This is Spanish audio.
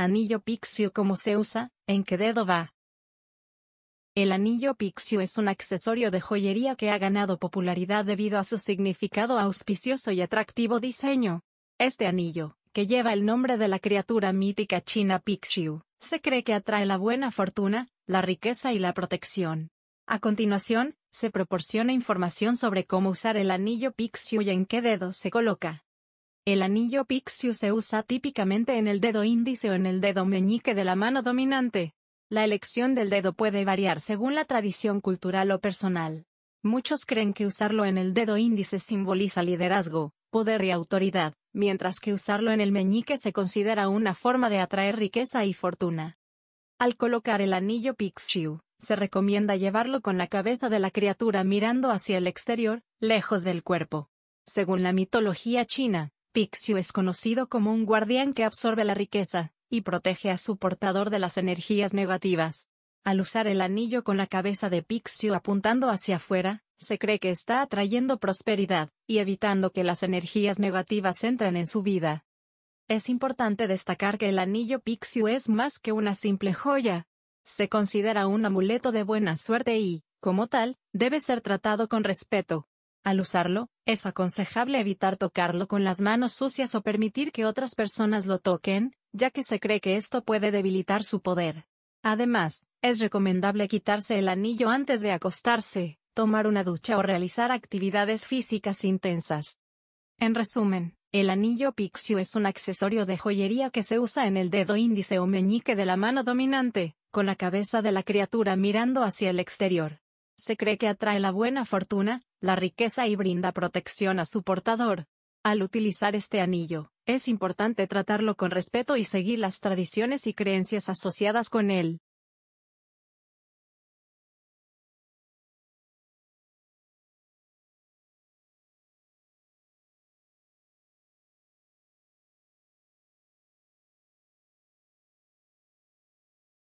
Anillo Pixiu ¿Cómo se usa? ¿En qué dedo va? El anillo Pixiu es un accesorio de joyería que ha ganado popularidad debido a su significado auspicioso y atractivo diseño. Este anillo, que lleva el nombre de la criatura mítica china Pixiu, se cree que atrae la buena fortuna, la riqueza y la protección. A continuación, se proporciona información sobre cómo usar el anillo Pixiu y en qué dedo se coloca. El anillo Pixiu se usa típicamente en el dedo índice o en el dedo meñique de la mano dominante. La elección del dedo puede variar según la tradición cultural o personal. Muchos creen que usarlo en el dedo índice simboliza liderazgo, poder y autoridad, mientras que usarlo en el meñique se considera una forma de atraer riqueza y fortuna. Al colocar el anillo Pixiu, se recomienda llevarlo con la cabeza de la criatura mirando hacia el exterior, lejos del cuerpo. Según la mitología china, Pixiu es conocido como un guardián que absorbe la riqueza, y protege a su portador de las energías negativas. Al usar el anillo con la cabeza de Pixiu apuntando hacia afuera, se cree que está atrayendo prosperidad, y evitando que las energías negativas entren en su vida. Es importante destacar que el anillo Pixiu es más que una simple joya. Se considera un amuleto de buena suerte y, como tal, debe ser tratado con respeto. Al usarlo, es aconsejable evitar tocarlo con las manos sucias o permitir que otras personas lo toquen, ya que se cree que esto puede debilitar su poder. Además, es recomendable quitarse el anillo antes de acostarse, tomar una ducha o realizar actividades físicas intensas. En resumen, el anillo pixio es un accesorio de joyería que se usa en el dedo índice o meñique de la mano dominante, con la cabeza de la criatura mirando hacia el exterior. Se cree que atrae la buena fortuna, la riqueza y brinda protección a su portador. Al utilizar este anillo, es importante tratarlo con respeto y seguir las tradiciones y creencias asociadas con él.